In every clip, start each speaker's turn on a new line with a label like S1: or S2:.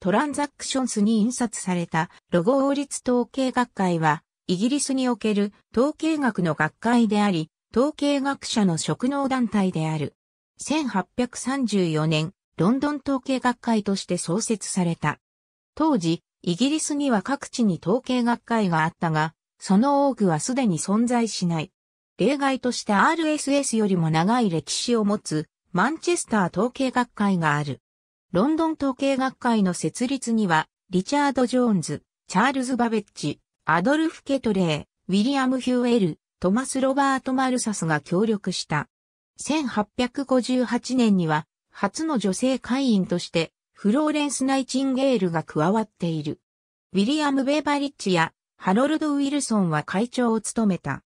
S1: トラン
S2: ザクションスに印刷されたロゴ王立統計学会は、イギリスにおける統計学の学会であり、統計学者の職能団体である。1834年、ロンドン統計学会として創設された。当時、イギリスには各地に統計学会があったが、その多くはすでに存在しない。例外として RSS よりも長い歴史を持つマンチェスター統計学会がある。ロンドン統計学会の設立には、リチャード・ジョーンズ、チャールズ・バベッジ、アドルフ・ケトレー、ウィリアム・ヒューエル、トマス・ロバート・マルサスが協力した。1858年には、初の女性会員として、フローレンス・ナイチンゲールが加わっている。ウィリアム・ベーバリッジや、ハロルド・ウィルソンは会長を務めた。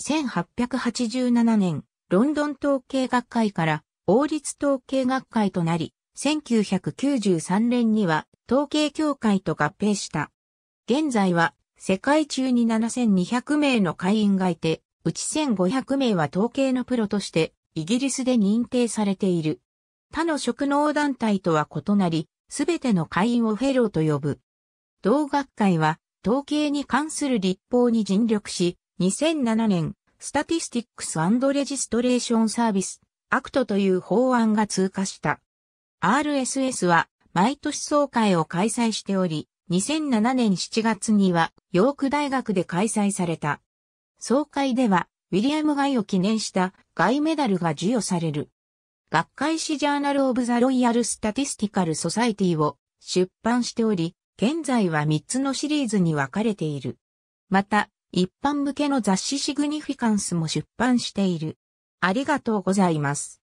S2: 1887年、ロンドン統計学会から、王立統計学会となり、1993年には統計協会と合併した。現在は世界中に7200名の会員がいて、うち1500名は統計のプロとしてイギリスで認定されている。他の職能団体とは異なり、すべての会員をフェローと呼ぶ。同学会は統計に関する立法に尽力し、2007年、スタティスティックスレジストレーションサービス、アクトという法案が通過した。RSS は毎年総会を開催しており、2007年7月にはヨーク大学で開催された。総会では、ウィリアム・ガイを記念したガイメダルが授与される。学会誌ジャーナル・オブ・ザ・ロイヤル・スタティスティカル・ソサイティを出版しており、現在は3つのシリーズに分かれている。また、一般向けの雑誌シグニフィカンスも出版している。ありがとうございます。